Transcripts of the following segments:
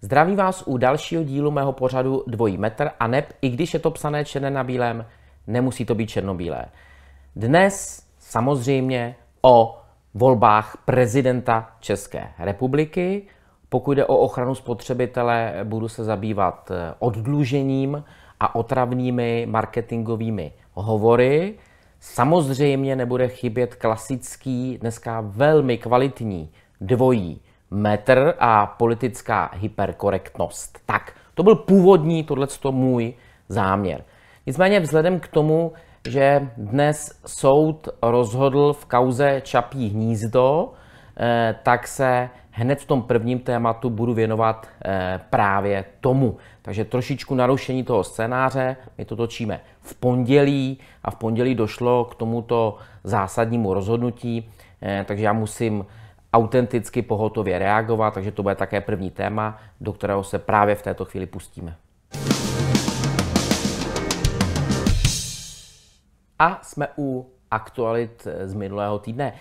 Zdraví vás u dalšího dílu mého pořadu Dvojí metr a neb, i když je to psané černé na bílém, nemusí to být černobílé. Dnes samozřejmě o volbách prezidenta České republiky. Pokud jde o ochranu spotřebitele, budu se zabývat eh, oddlužením a otravnými marketingovými hovory. Samozřejmě nebude chybět klasický, dneska velmi kvalitní dvojí metr a politická hyperkorektnost. Tak, to byl původní tohleto můj záměr. Nicméně vzhledem k tomu, že dnes soud rozhodl v kauze Čapí hnízdo, eh, tak se hned v tom prvním tématu budu věnovat eh, právě tomu. Takže trošičku narušení toho scénáře, my to točíme v pondělí a v pondělí došlo k tomuto zásadnímu rozhodnutí, eh, takže já musím autenticky pohotově reagovat, takže to bude také první téma, do kterého se právě v této chvíli pustíme. A jsme u aktualit eh, z minulého týdne.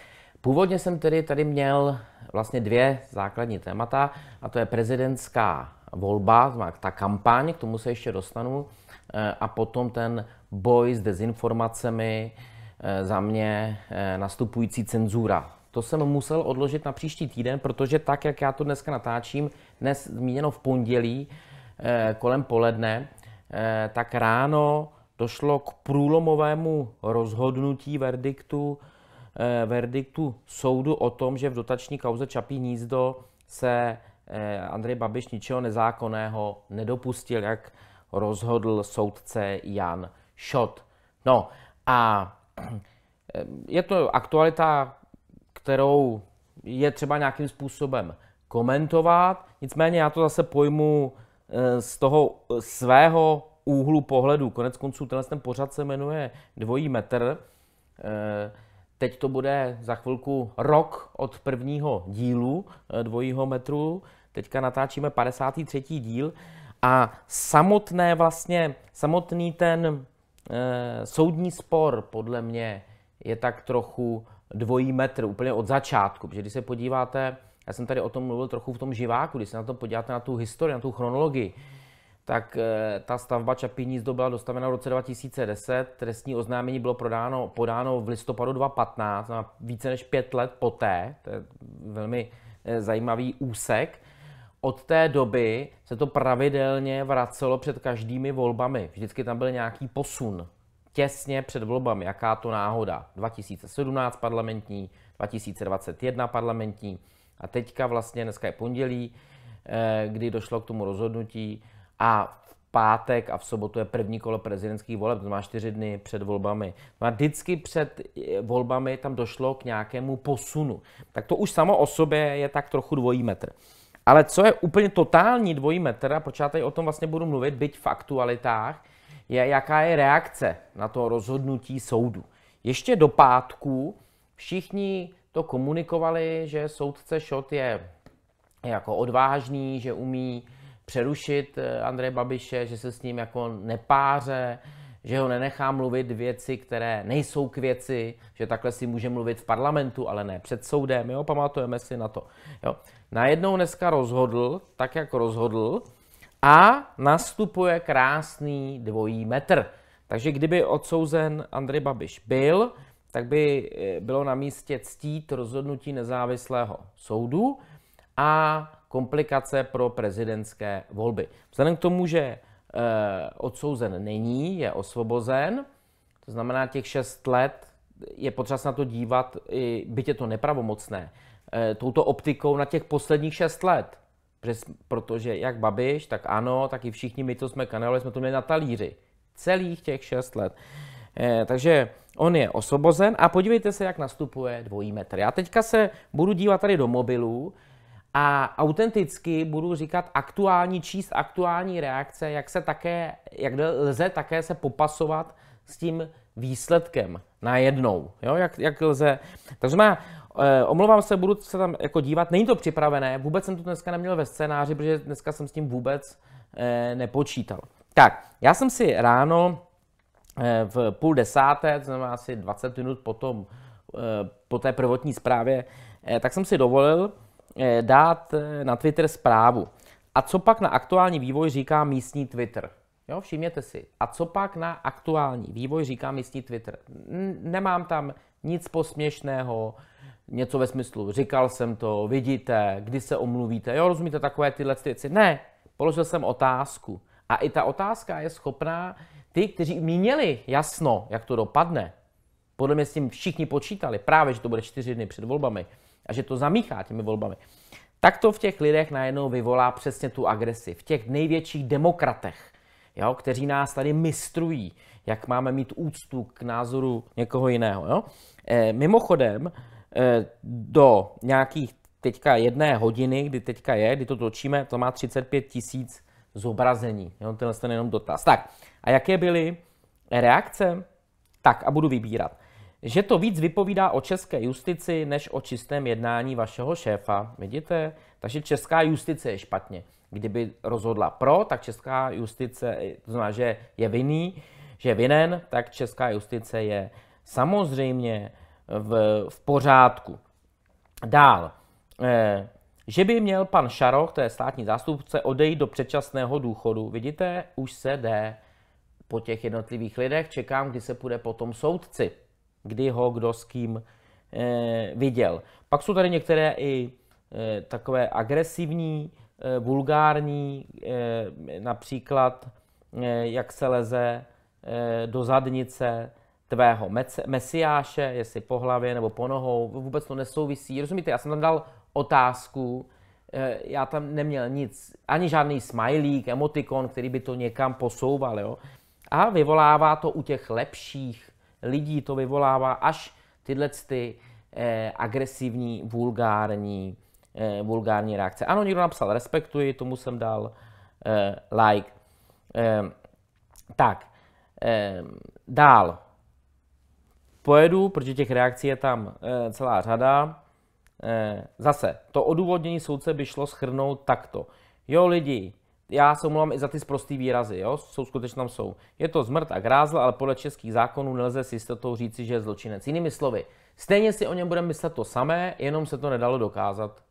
Původně jsem tedy tady měl vlastně dvě základní témata, a to je prezidentská volba, ta kampaň, k tomu se ještě dostanu, eh, a potom ten boj s dezinformacemi, eh, za mě nastupující cenzura. To jsem musel odložit na příští týden, protože tak, jak já to dneska natáčím, dnes zmíněno v pondělí kolem poledne, tak ráno došlo k průlomovému rozhodnutí verdiktu, eh, verdiktu soudu o tom, že v dotační kauze Čapí nízdo se eh, Andrej Babiš ničeho nezákonného nedopustil, jak rozhodl soudce Jan Šot. No a eh, je to aktualita, kterou je třeba nějakým způsobem komentovat, nicméně já to zase pojmu eh, z toho eh, svého úhlu pohledu. Konec konců tenhle ten pořad se jmenuje Dvojí metr. Eh, teď to bude za chvilku rok od prvního dílu eh, dvojího metru. Teďka natáčíme 53. díl a samotné vlastně, samotný ten eh, soudní spor podle mě je tak trochu dvojí metr úplně od začátku, protože když se podíváte, já jsem tady o tom mluvil trochu v tom živáku, když se na to podíváte na tu historii, na tu chronologii, tak eh, ta stavba zdo byla dostavena v roce 2010. Trestní oznámení bylo prodáno, podáno v listopadu 2015, na více než pět let poté. To je velmi eh, zajímavý úsek. Od té doby se to pravidelně vracelo před každými volbami. Vždycky tam byl nějaký posun. Těsně před volbami, jaká to náhoda. 2017 parlamentní, 2021 parlamentní. A teďka vlastně, dneska je pondělí, eh, kdy došlo k tomu rozhodnutí, a v pátek a v sobotu je první kolo prezidentských voleb, to má čtyři dny před volbami. No a vždycky před eh, volbami tam došlo k nějakému posunu. Tak to už samo o sobě je tak trochu dvojí metr. Ale co je úplně totální dvojí metr, a počátek o tom vlastně budu mluvit, byť v aktualitách, je, jaká je reakce na to rozhodnutí soudu. Ještě do pátku všichni to komunikovali, že soudce Šot je, je jako odvážný, že umí přerušit eh, Andreje Babiše, že se s ním jako nepáře, že ho nenechá mluvit věci, které nejsou k věci, že takhle si může mluvit v parlamentu, ale ne před soudem, jo, pamatujeme si na to. Jo. Najednou dneska rozhodl, tak jak rozhodl, a nastupuje krásný dvojí metr. Takže kdyby odsouzen Andrej Babiš byl, tak by eh, bylo na místě ctít rozhodnutí nezávislého soudu a komplikace pro prezidentské volby. Vzhledem k tomu, že e, odsouzen není, je osvobozen, to znamená těch šest let je potřeba se na to dívat, i, byť je to nepravomocné, e, touto optikou na těch posledních šest let. Protože jak Babiš, tak ano, tak i všichni my, co jsme kanalovali, jsme to měli na talíři. Celých těch šest let. E, takže on je osvobozen a podívejte se, jak nastupuje dvojí metr. Já teďka se budu dívat tady do mobilu, a autenticky budu říkat aktuální, číst aktuální reakce, jak se také, jak lze také se popasovat s tím výsledkem najednou, jo, jak, jak lze. Takže má, e, omlouvám se, budu se tam jako dívat, není to připravené, vůbec jsem to dneska neměl ve scénáři, protože dneska jsem s tím vůbec eh, nepočítal. Tak, já jsem si ráno eh, v půl desáté, to znamená asi 20 minut potom, eh, po té prvotní zprávě, eh, tak jsem si dovolil Eh, dát eh, na Twitter zprávu. A co pak na aktuální vývoj říká místní Twitter? Jo, všimněte si. A co pak na aktuální vývoj říká místní Twitter? Nemám tam nic posměšného, něco ve smyslu, říkal jsem to, vidíte, kdy se omluvíte, jo, rozumíte takové tyhle věci. Ne, položil jsem otázku. A i ta otázka je schopná ty, kteří měli jasno, jak to dopadne, podle mě s tím všichni počítali, právě, že to bude čtyři dny před volbami, a že to zamíchá těmi volbami, tak to v těch lidech najednou vyvolá přesně tu agresi. V těch největších demokratech, jo, kteří nás tady mistrují, jak máme mít úctu k názoru někoho jiného. Jo? E, mimochodem, e, do nějakých teďka jedné hodiny, kdy teďka je, kdy to točíme, to má 35 tisíc zobrazení. Jo, tenhle ten jenom dotaz. Tak, a jaké byly reakce? Tak, a budu vybírat že to víc vypovídá o české justici, než o čistém jednání vašeho šéfa. Vidíte? Takže česká justice je špatně. Kdyby rozhodla pro, tak česká justice, to znamená, že je vinný, že je vinen, tak česká justice je samozřejmě v, v pořádku. Dál. Eh, že by měl pan Šaroch, to je státní zástupce, odejít do předčasného důchodu. Vidíte, už se jde po těch jednotlivých lidech. Čekám, kdy se půjde potom soudci kdy ho kdo s kým eh, viděl. Pak jsou tady některé i eh, takové agresivní, e, vulgární, například jak se leze do zadnice tvého mesiáše, jestli po hlavě nebo po nohou, vůbec to nesouvisí. Rozumíte, já jsem tam dal otázku, já tam neměl nic, ani žádný smajlík, emotikon, který by to někam posouval, jo. A vyvolává to u těch lepších lidí to vyvolává až tyhle ty eh, agresivní, vulgární, eh, vulgární reakce. Ano, někdo napsal respektuji, tomu jsem dal eh, like. Eh, tak, eh, dál. Pojedu, protože těch reakcí je tam eh, celá řada. Eh, zase, to odůvodnění soudce by šlo schrnout takto. Jo lidi, já se omlouvám i za ty zprostý výrazy, jo? jsou skutečně tam jsou. Je to zmrt a grázl, ale podle českých zákonů nelze si jistotou říci, že je zločinec. Jinými slovy, stejně si o něm budeme myslet to samé, jenom se to nedalo dokázat.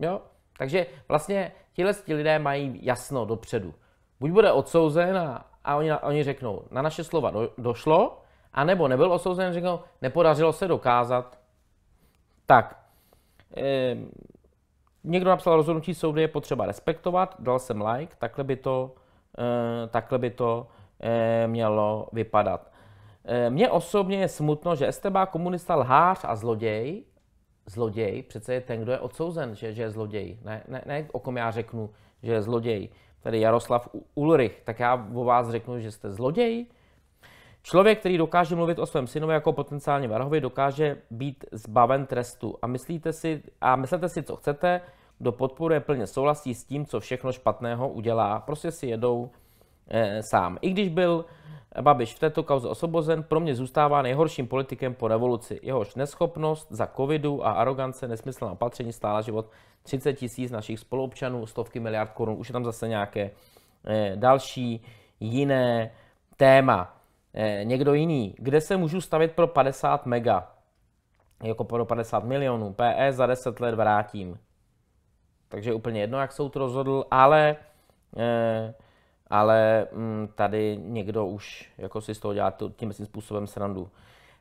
Jo? Takže vlastně tihle ti lidé mají jasno dopředu. Buď bude odsouzen a, a oni, oni řeknou, na naše slova do, došlo, anebo nebyl osouzen, řeknou, nepodařilo se dokázat. Tak, ehm Někdo napsal rozhodnutí soudu je potřeba respektovat, dal jsem like, takhle by to, eh, takhle by to eh, mělo vypadat. Eh, mně osobně je smutno, že STB komunista lhář a zloděj, zloděj přece je ten, kdo je odsouzen, že, že je zloděj. Ne, ne, ne o kom já řeknu, že je zloděj. Tady Jaroslav Ulrich, tak já o vás řeknu, že jste zloděj, Člověk, který dokáže mluvit o svém synovi jako potenciálně varhovi, dokáže být zbaven trestu. A myslíte si, a myslete si, co chcete, kdo podporuje plně souhlasí s tím, co všechno špatného udělá. Prostě si jedou e, sám. I když byl Babiš v této kauze osobozen, pro mě zůstává nejhorším politikem po revoluci. Jehož neschopnost za covidu a arogance nesmyslná opatření stála život 30 tisíc našich spoluobčanů, stovky miliard korun. Už je tam zase nějaké e, další jiné téma. Eh, někdo jiný. Kde se můžu stavit pro 50 mega? Jako pro 50 milionů. PE za 10 let vrátím. Takže úplně jedno, jak soud rozhodl, ale, eh, ale mm, tady někdo už jako si z toho dělá tím způsobem srandu.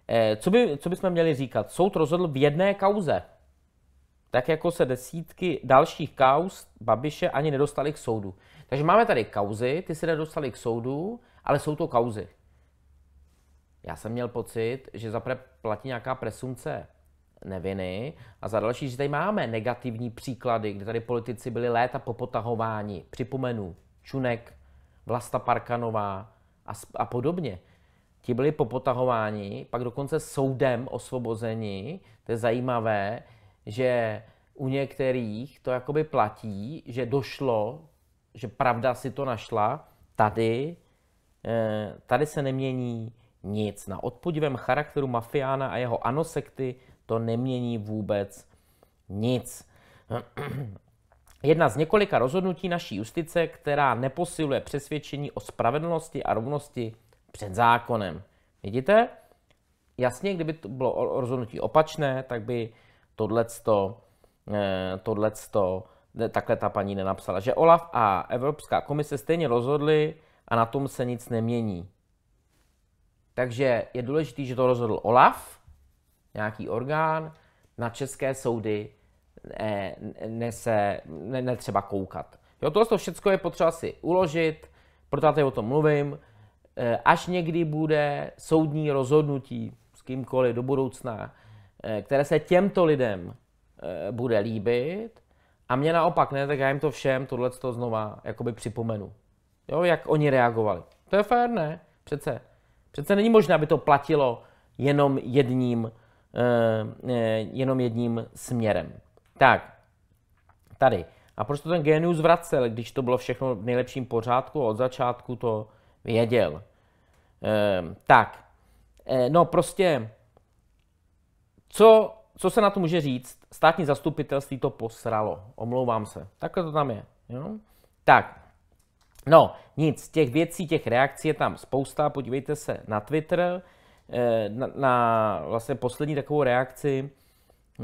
Eh, co, by, co bychom měli říkat? Soud rozhodl v jedné kauze. Tak jako se desítky dalších kauz Babiše ani nedostali k soudu. Takže máme tady kauzy, ty se nedostali k soudu, ale jsou to kauzy já jsem měl pocit, že zapre platí nějaká presumce neviny a za další, že tady máme negativní příklady, kde tady politici byli léta popotahováni. Připomenu, Čunek, Vlasta Parkanová a, a podobně. Ti byli popotahováni, pak dokonce soudem osvobozeni. To je zajímavé, že u některých to jakoby platí, že došlo, že pravda si to našla. Tady, eh, tady se nemění nic. Na odpudivém charakteru mafiána a jeho anosekty to nemění vůbec nic. Jedna z několika rozhodnutí naší justice, která neposiluje přesvědčení o spravedlnosti a rovnosti před zákonem. Vidíte? Jasně, kdyby to bylo rozhodnutí opačné, tak by tohleto, eh, tohleto, takhle ta paní nenapsala, že OLAF a Evropská komise stejně rozhodli a na tom se nic nemění. Takže je důležité, že to rozhodl OLAF, nějaký orgán, na české soudy ne, ne se, ne, třeba koukat. Jo, tohle to všechno je potřeba si uložit, proto já tady o tom mluvím. E, až někdy bude soudní rozhodnutí s kýmkoliv do budoucna, e, které se těmto lidem e, bude líbit, a mě naopak ne, tak já jim to všem tohle znova jakoby připomenu. Jo, jak oni reagovali. To je fér, ne? Přece Přece není možné, aby to platilo jenom jedním, eh, eh, jenom jedním směrem. Tak, tady. A proč to ten genius vracel, když to bylo všechno v nejlepším pořádku a od začátku to věděl? Ehm, tak, eh, no prostě, co, co se na to může říct? Státní zastupitelství to posralo. Omlouvám se. Takhle to tam je. Jo? Tak, No, nic, těch věcí, těch reakcí je tam spousta, podívejte se na Twitter, eh, na, na vlastně poslední takovou reakci eh,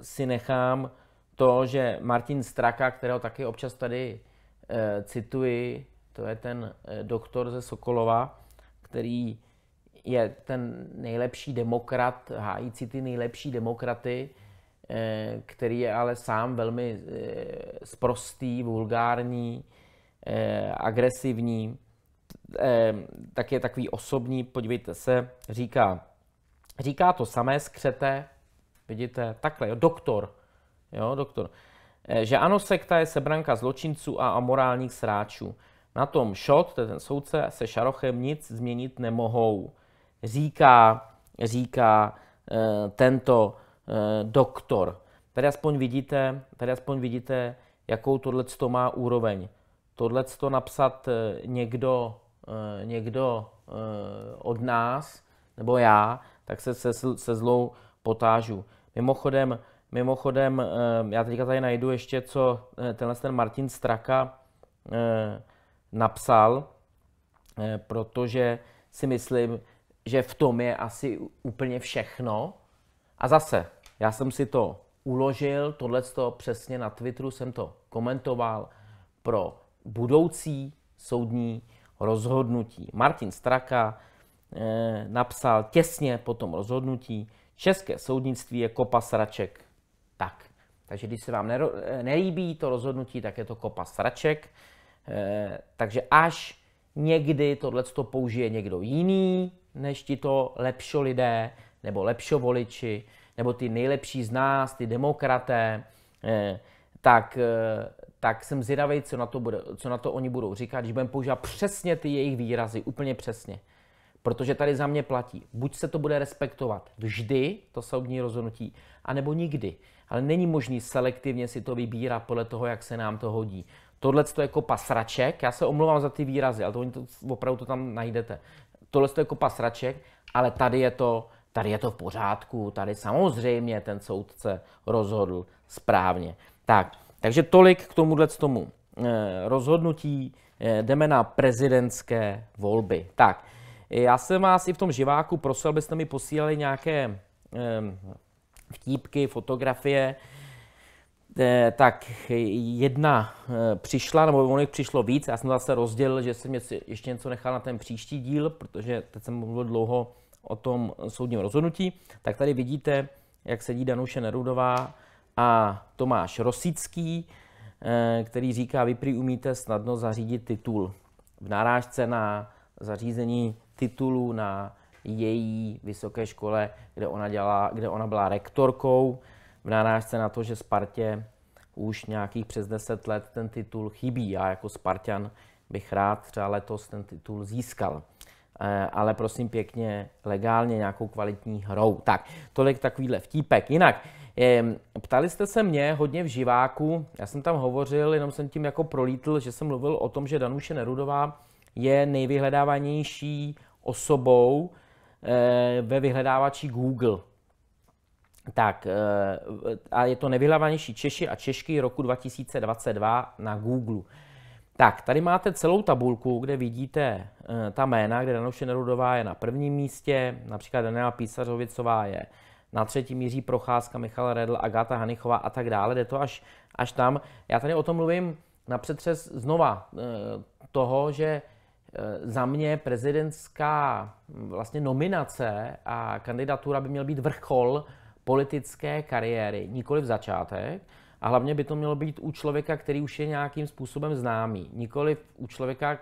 si nechám to, že Martin Straka, kterého taky občas tady eh, cituji, to je ten doktor ze Sokolova, který je ten nejlepší demokrat, hájící ty nejlepší demokraty, který je ale sám velmi sprostý, vulgární, eh, agresivní, eh, tak je takový osobní, podívejte se, říká, říká to samé skřete, vidíte, takhle, jo, doktor, jo, doktor, eh, že ano, sekta je sebranka zločinců a amorálních sráčů. Na tom šot, to je ten soudce, se Šarochem nic změnit nemohou. Říká, říká eh, tento eh, doktor. Tady aspoň vidíte, tady aspoň vidíte, jakou tohle to má úroveň tohle to napsat eh, někdo, eh, někdo eh, od nás, nebo já, tak se, se, se zlou potážu. Mimochodem, mimochodem, já teďka tady najdu ještě, co tenhle ten Martin Straka napsal, protože si myslím, že v tom je asi úplně všechno. A zase, já jsem si to uložil, tohle přesně na Twitteru jsem to komentoval pro budoucí soudní rozhodnutí. Martin Straka e, napsal těsně po tom rozhodnutí, české soudnictví je kopa sraček. Tak. Takže když se vám nero, eh, nelíbí to rozhodnutí, tak je to kopa sraček. E, takže až někdy tohle použije někdo jiný, než ti to lepšo lidé, nebo lepšo voliči, nebo ty nejlepší z nás, ty demokraté, e, tak tak jsem zvědavý, co na to, bude, co na to oni budou říkat, když budeme používat přesně ty jejich výrazy, úplně přesně. Protože tady za mě platí, buď se to bude respektovat vždy, to soudní rozhodnutí, anebo nikdy. Ale není možný selektivně si to vybírat podle toho, jak se nám to hodí. Tohle to je kopa sraček, já se omlouvám za ty výrazy, ale to, to opravdu to tam najdete. Tohle to je kopa sraček, ale tady je to, tady je to v pořádku, tady samozřejmě ten soudce rozhodl správně. Tak, takže tolik k tomuhle tomu eh, rozhodnutí. Eh, jdeme na prezidentské volby. Tak, já jsem vás i v tom živáku prosil, abyste mi posílali nějaké ehm, vtípky, fotografie. Eh, tak jedna přišla, nebo on jich přišlo víc, já jsem zase rozdělil, že jsem ještě něco nechal na ten příští díl, protože teď jsem mluvil dlouho o tom soudním rozhodnutí. Tak tady vidíte, jak sedí Danuše Nerudová a Tomáš Rosický, eh, který říká, vy prý umíte snadno zařídit titul. V narážce na zařízení titulu na její vysoké škole, kde ona, dělala, kde ona byla rektorkou, v narážce na to, že Spartě už nějakých přes 10 let ten titul chybí. Já jako Spartan bych rád třeba letos ten titul získal. Eh, ale prosím pěkně, legálně nějakou kvalitní hrou. Tak, tolik takovýhle vtípek. Jinak, Ptali jste se mě hodně v živáku, já jsem tam hovořil, jenom jsem tím jako prolítl, že jsem mluvil o tom, že Danuše Nerudová je nejvyhledávanější osobou eh, ve vyhledávači Google. Tak, eh, a je to nevyhledávanější Češi a Češky roku 2022 na Google. Tak, tady máte celou tabulku, kde vidíte eh, ta jména, kde Danuše Nerudová je na prvním místě, například Daniela Písařovicová je na třetí míří Procházka, Michal Redl, Agáta Hanichová a tak dále, jde to až, až tam. Já tady o tom mluvím na přetřes znova eh, toho, že eh, za mě prezidentská hm, vlastně nominace a kandidatura by měl být vrchol politické kariéry, nikoli v začátek. A hlavně by to mělo být u člověka, který už je nějakým způsobem známý, nikoli u člověka,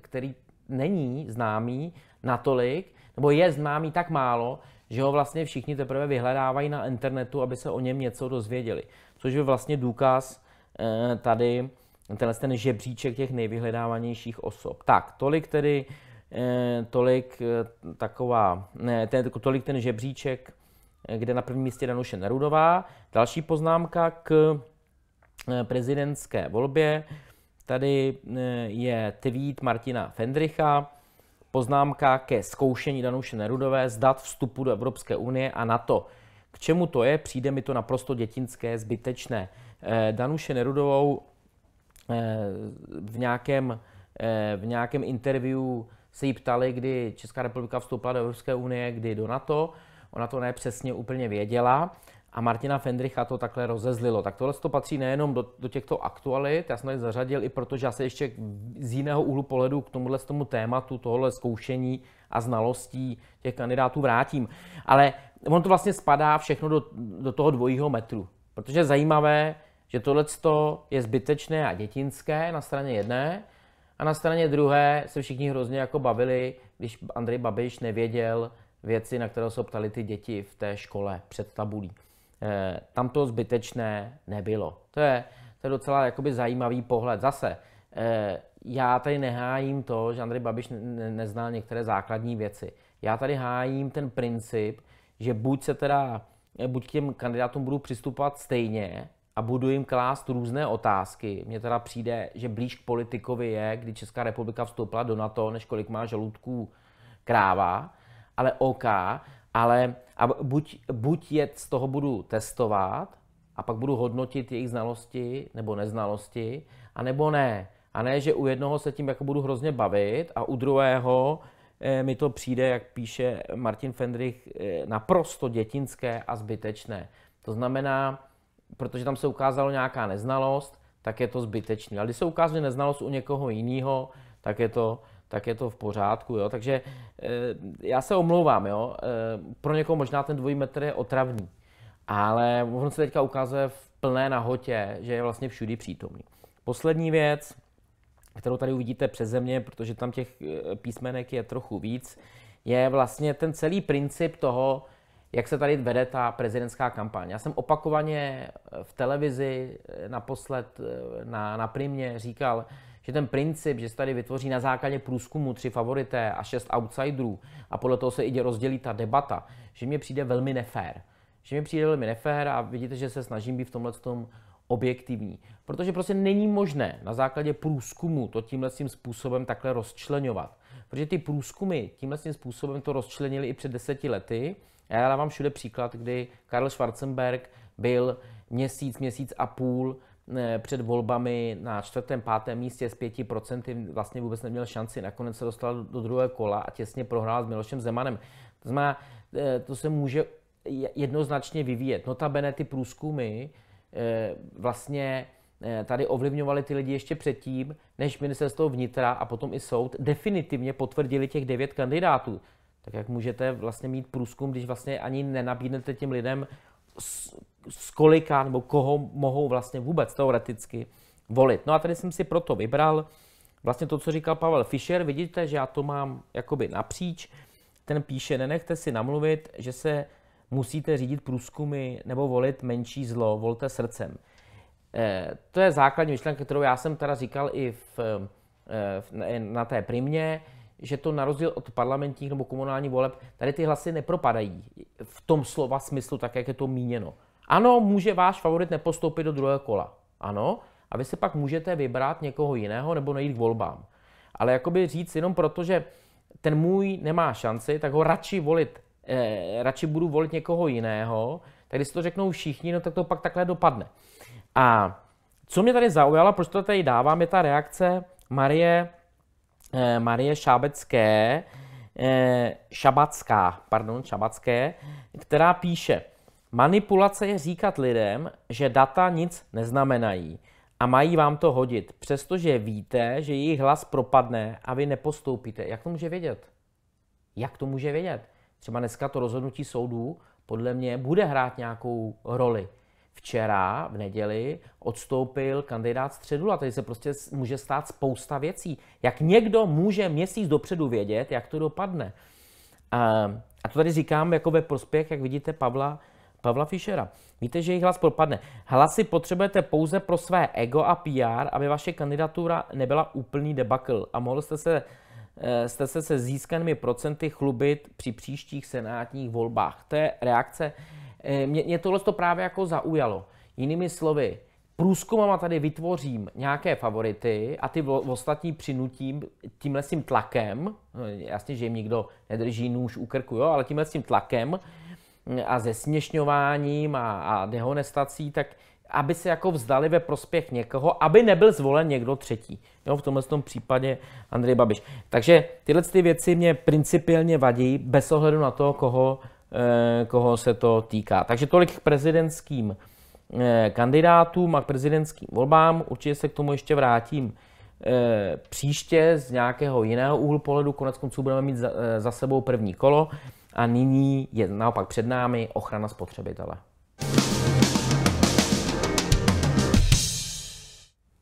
který není známý natolik, nebo je známý tak málo, že ho vlastně všichni teprve vyhledávají na internetu, aby se o něm něco dozvěděli. Což je vlastně důkaz eh, tady, tenhle ten žebříček těch nejvyhledávanějších osob. Tak, tolik tedy, eh, tolik eh, taková, ten, tolik ten žebříček, kde na prvním místě Danuše Nerudová. Další poznámka k prezidentské volbě. Tady je tweet Martina Fendricha, poznámka ke zkoušení Danuše Nerudové zdat vstupu do Evropské unie a NATO. K čemu to je? Přijde mi to naprosto dětinské, zbytečné. Eh, Danuše Nerudovou eh, v nějakém, eh, v nějakém interview se jí ptali, kdy Česká republika vstoupila do Evropské unie, kdy do NATO. Ona to nepřesně úplně věděla a Martina Fendricha to takhle rozezlilo. Tak tohle to patří nejenom do, do těchto aktualit, já jsem tady zařadil i že já se ještě z jiného úhlu pohledu k tomuhle tomu tématu, tohle zkoušení a znalostí těch kandidátů vrátím. Ale on to vlastně spadá všechno do, do toho dvojího metru, protože je zajímavé, že tohle je zbytečné a dětinské na straně jedné, a na straně druhé se všichni hrozně jako bavili, když Andrej Babiš nevěděl věci, na které se ptali ty děti v té škole před tabulí. Eh, tam to zbytečné nebylo. To je, to je docela jakoby zajímavý pohled. Zase, eh, já tady nehájím to, že Andrej Babiš neznal některé základní věci. Já tady hájím ten princip, že buď se teda, eh, buď k těm kandidátům budu přistupovat stejně a budu jim klást různé otázky. Mně teda přijde, že blíž k politikovi je, kdy Česká republika vstoupila do NATO, než kolik má žaludků kráva, ale OK, ale a buď, buď je z toho budu testovat a pak budu hodnotit jejich znalosti nebo neznalosti, anebo ne. A ne, že u jednoho se tím jako budu hrozně bavit a u druhého e, mi to přijde, jak píše Martin Fendrich, e, naprosto dětinské a zbytečné. To znamená, protože tam se ukázalo nějaká neznalost, tak je to zbytečné. Ale když se ukáže neznalost u někoho jiného, tak je to tak je to v pořádku. Jo? Takže eh, já se omlouvám, jo? Eh, pro někoho možná ten dvojí metr je otravný, ale on se teďka ukazuje v plné nahotě, že je vlastně všudy přítomný. Poslední věc, kterou tady uvidíte přeze mě, protože tam těch eh, písmenek je trochu víc, je vlastně ten celý princip toho, jak se tady vede ta prezidentská kampaň. Já jsem opakovaně v televizi, naposled na, na primě říkal, že ten princip, že se tady vytvoří na základě průzkumu tři favorité a šest outsiderů a podle toho se i rozdělí ta debata, že mi přijde velmi nefér. Že mi přijde velmi nefér a vidíte, že se snažím být v tomhle tom objektivní. Protože prostě není možné na základě průzkumu to tímhle tím způsobem takhle rozčlenovat. Protože ty průzkumy tímhle tím způsobem to rozčlenili i před deseti lety. A já dávám všude příklad, kdy Karl Schwarzenberg byl měsíc, měsíc a půl Eh, před volbami na čtvrtém, pátém místě s 5%, vlastně vůbec neměl šanci, nakonec se dostal do druhého kola a těsně prohrál s Milošem Zemanem. To znamená, eh, to se může jednoznačně vyvíjet. Notabene ty průzkumy eh, vlastně tady ovlivňovaly ty lidi ještě předtím, než ministerstvo vnitra a potom i soud definitivně potvrdili těch devět kandidátů. Tak jak můžete vlastně mít průzkum, když vlastně ani nenabídnete těm lidem z, z kolika nebo koho mohou vlastně vůbec teoreticky volit. No a tady jsem si proto vybral vlastně to, co říkal Pavel Fischer. Vidíte, že já to mám jakoby napříč. Ten píše, nenechte si namluvit, že se musíte řídit průzkumy nebo volit menší zlo, volte srdcem. E, to je základní myšlenka, kterou já jsem teda říkal i v, e, na té primě že to na rozdíl od parlamentních nebo komunální voleb, tady ty hlasy nepropadají v tom slova smyslu, tak jak je to míněno. Ano, může váš favorit nepostoupit do druhého kola. Ano, a vy si pak můžete vybrat někoho jiného nebo nejít k volbám. Ale jakoby říct jenom proto, že ten můj nemá šanci, tak ho radši volit, eh, radši budu volit někoho jiného, tak když si to řeknou všichni, no tak to pak takhle dopadne. A co mě tady zaujalo, proč to tady dávám, je ta reakce Marie Eh, Marie Šábecké, eh, Šabacká, pardon, Šabacké, která píše, manipulace je říkat lidem, že data nic neznamenají a mají vám to hodit, přestože víte, že jejich hlas propadne a vy nepostoupíte. Jak to může vědět? Jak to může vědět? Třeba dneska to rozhodnutí soudů podle mě bude hrát nějakou roli včera v neděli odstoupil kandidát a Tady se prostě může stát spousta věcí. Jak někdo může měsíc dopředu vědět, jak to dopadne. Ehm, a to tady říkám jako ve prospěch, jak vidíte, Pavla, Pavla Fischera. Víte, že jejich hlas propadne. Hlasy potřebujete pouze pro své ego a PR, aby vaše kandidatura nebyla úplný debakl a mohl jste se, eh, jste se se získanými procenty chlubit při příštích senátních volbách. To je reakce Eh, mě, mě tohle to právě jako zaujalo. Jinými slovy, průzkumama tady vytvořím nějaké favority a ty ostatní přinutím tímhle tím tlakem, no, jasně, že jim nikdo nedrží nůž u krku, jo, ale tímhle tím tlakem mm, a zesměšňováním a, a dehonestací, tak aby se jako vzdali ve prospěch někoho, aby nebyl zvolen někdo třetí. Jo, v tomhle tom případě Andrej Babiš. Takže tyhle ty věci mě principiálně vadí, bez ohledu na to, koho Eh, koho se to týká. Takže tolik k prezidentským eh, kandidátům a k prezidentským volbám. Určitě se k tomu ještě vrátím eh, příště z nějakého jiného úhlu pohledu. Konec konců budeme mít za sebou první kolo a nyní je naopak před námi ochrana spotřebitele.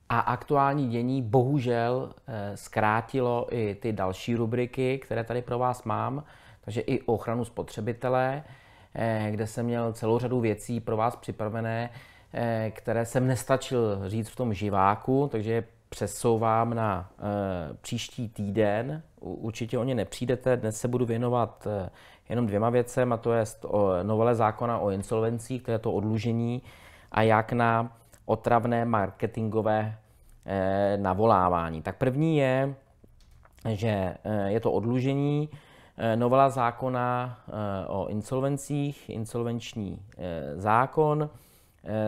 A aktuální dění bohužel zkrátilo i ty další rubriky, které tady pro vás mám takže i ochranu spotřebitele, eh, kde jsem měl celou řadu věcí pro vás připravené, eh, které jsem nestačil říct v tom živáku, takže je přesouvám na eh, příští týden. Určitě o ně nepřijdete. Dnes se budu věnovat jenom dvěma věcem, a to je novele zákona o insolvencích, které je to odlužení, a jak na otravné marketingové navolávání. Tak první je, že je to odlužení, Eh, novela zákona eh, o insolvencích, insolvenční eh, zákon.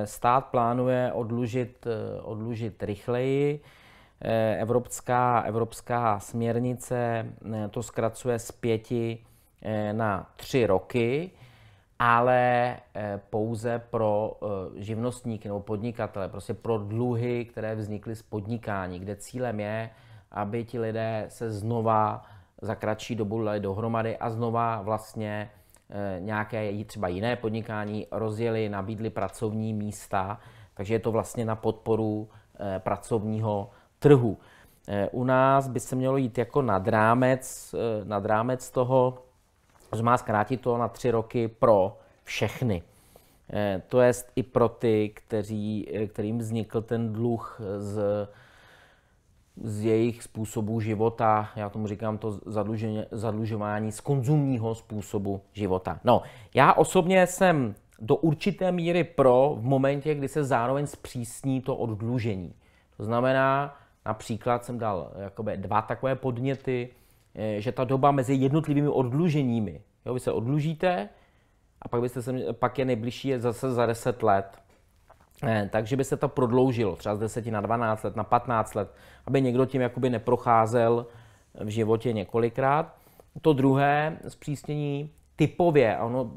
Stát plánuje odlužit, odlužit rychleji. Evropská, evropská směrnice to zkracuje z pěti na tři roky, ale pouze pro živnostníky nebo podnikatele, prostě pro dluhy, které vznikly z podnikání, kde cílem je, aby ti lidé se znova za kratší dobu dali dohromady a znova vlastně eh, nějaké třeba jiné podnikání rozjeli, nabídli pracovní místa, takže je to vlastně na podporu eh, pracovního trhu. Eh, u nás by se mělo jít jako nad rámec, nad rámec toho, že má zkrátit to na tři roky pro všechny. To je i pro ty, kteří, kterým vznikl ten dluh z z jejich způsobů života, já tomu říkám to zadlužování z konzumního způsobu života. No, já osobně jsem do určité míry pro v momentě, kdy se zároveň zpřísní to oddlužení. To znamená, například jsem dal jakoby dva takové podněty, eh, že ta doba mezi jednotlivými odluženími, jo, vy se odlužíte a pak, byste se, pak je nejbližší je zase za 10 let. Eh, takže by se to prodloužilo třeba z 10 na 12 let, na 15 let, aby někdo tím jakoby neprocházel v životě několikrát. To druhé zpřísnění typově, a ono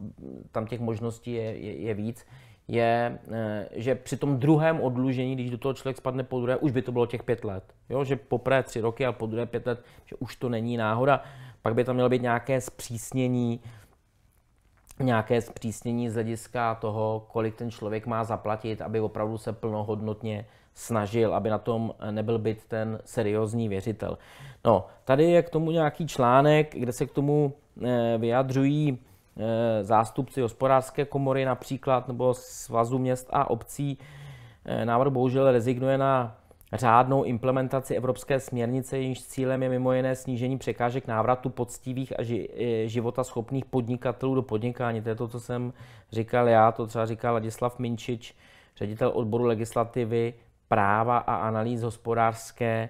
tam těch možností je, je, je víc, je, eh, že při tom druhém odlužení, když do toho člověk spadne po druhé, už by to bylo těch pět let. Jo? Že poprvé tři roky, a po druhé pět let, že už to není náhoda. Pak by tam mělo být nějaké zpřísnění, nějaké zpřísnění z hlediska toho, kolik ten člověk má zaplatit, aby opravdu se plnohodnotně snažil, aby na tom nebyl byt ten seriózní věřitel. No, tady je k tomu nějaký článek, kde se k tomu eh, vyjadřují eh, zástupci hospodářské komory například, nebo Svazu měst a obcí. Eh, návrh bohužel rezignuje na řádnou implementaci evropské směrnice, jejímž cílem je mimo jiné snížení překážek návratu poctivých a ži- e, života schopných podnikatelů do podnikání. To je to, co jsem říkal já, to třeba říkal Ladislav Minčič, ředitel odboru legislativy, práva a analýz hospodářské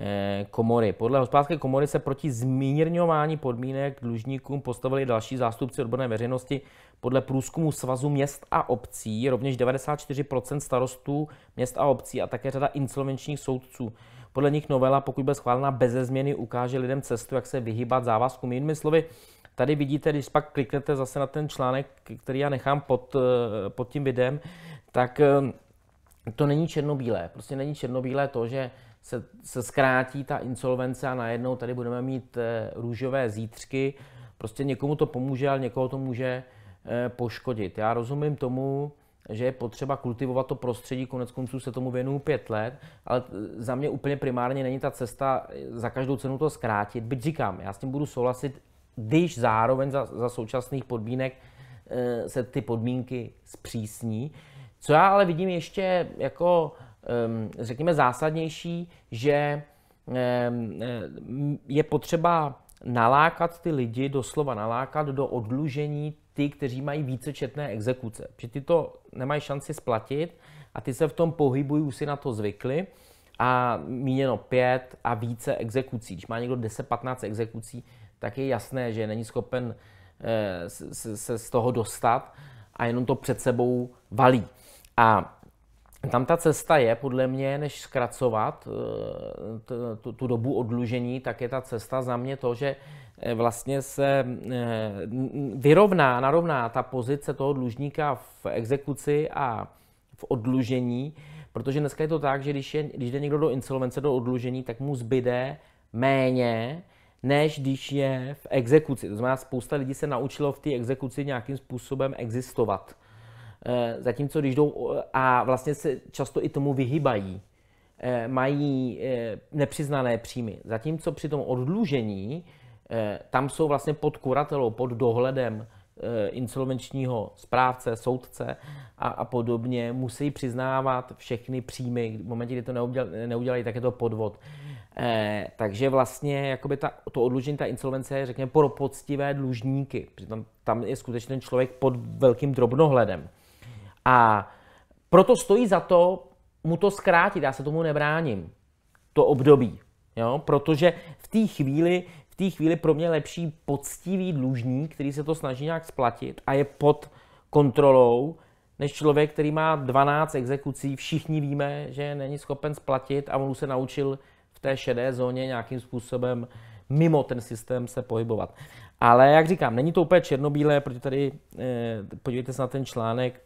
e, komory. Podle hospodářské komory se proti zmírňování podmínek dlužníkům postavili další zástupci odborné veřejnosti, podle průzkumu Svazu měst a obcí rovněž 94% starostů měst a obcí a také řada insolvenčních soudců. Podle nich novela, pokud bude schválena bez změny, ukáže lidem cestu, jak se vyhýbat závazkům. Jinými slovy, tady vidíte, když pak kliknete zase na ten článek, který já nechám pod, eh, pod tím videem, tak eh, to není černobílé. Prostě není černobílé to, že se, se zkrátí ta insolvence a najednou tady budeme mít eh, růžové zítřky. Prostě někomu to pomůže, ale někoho to může Eh, poškodit. Já rozumím tomu, že je potřeba kultivovat to prostředí, konec konců se tomu věnuju pět let, ale eh, za mě úplně primárně není ta cesta eh, za každou cenu to zkrátit. Byť říkám, já s tím budu souhlasit, když zároveň za, za současných podmínek se ty podmínky zpřísní. Co já ale vidím ještě jako, ehm, řekněme, zásadnější, že ehm, je potřeba nalákat ty lidi, doslova nalákat do odlužení ty, kteří mají vícečetné exekuce. Protože ty to nemají šanci splatit a ty se v tom pohybují, už si na to zvykli a míněno pět a více exekucí. Když má někdo 10-15 exekucí, tak je jasné, že není schopen eh, se z toho dostat a jenom to před sebou valí. A tam ta cesta je, podle mě, než zkracovat eh, tu, tu dobu odlužení, tak je ta cesta za mě to, že eh, vlastně se eh, vyrovná, narovná ta pozice toho dlužníka v exekuci a v odlužení, protože dneska je to tak, že když, je, když jde někdo do insolvence, do odlužení, tak mu zbyde méně, než když je v exekuci. To znamená, spousta lidí se naučilo v té exekuci nějakým způsobem existovat Eh, zatímco když jdou a vlastně se často i tomu vyhybají, eh, mají eh, nepřiznané příjmy. Zatímco při tom oddlužení tam jsou vlastně pod kuratelou, pod dohledem insolvenčního správce, soudce a, a podobně, musí přiznávat všechny příjmy. V momentě, kdy to neudělají, neudělají tak je to podvod. Eh, takže vlastně jakoby ta, to odlužení, ta insolvence je, řekněme, pro poctivé dlužníky. Přitom tam je skutečně ten člověk pod velkým drobnohledem. A proto stojí za to mu to zkrátit, já se tomu nebráním, to období. Jo? Protože v té chvíli, v té chvíli pro mě lepší poctivý dlužník, který se to snaží nějak splatit a je pod kontrolou, než člověk, který má 12 exekucí, všichni víme, že není schopen splatit a on se naučil v té šedé zóně nějakým způsobem mimo ten systém se pohybovat. Ale jak říkám, není to úplně černobílé, protože tady, eh, podívejte se na ten článek,